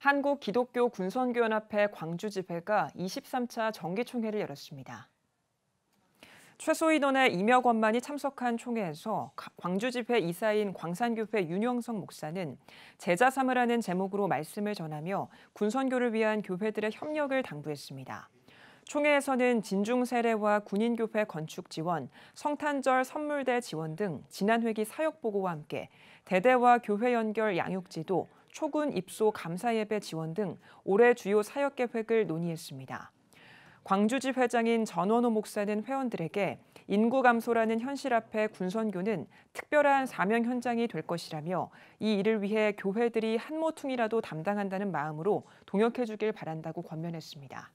한국 기독교 군선교연합회 광주 집회가 23차 정기총회를 열었습니다. 최소 인원의 2여 권만이 참석한 총회에서 광주 집회 이사인 광산교회 윤영성 목사는 제자 삼으라는 제목으로 말씀을 전하며 군선교를 위한 교회들의 협력을 당부했습니다. 총회에서는 진중 세례와 군인교회 건축 지원, 성탄절 선물대 지원 등 지난 회기 사역 보고와 함께 대대와 교회 연결 양육 지도, 초군 입소 감사 예배 지원 등 올해 주요 사역 계획을 논의했습니다. 광주지 회장인 전원호 목사는 회원들에게 인구 감소라는 현실 앞에 군선교는 특별한 사명 현장이 될 것이라며 이 일을 위해 교회들이 한 모퉁이라도 담당한다는 마음으로 동역해 주길 바란다고 권면했습니다.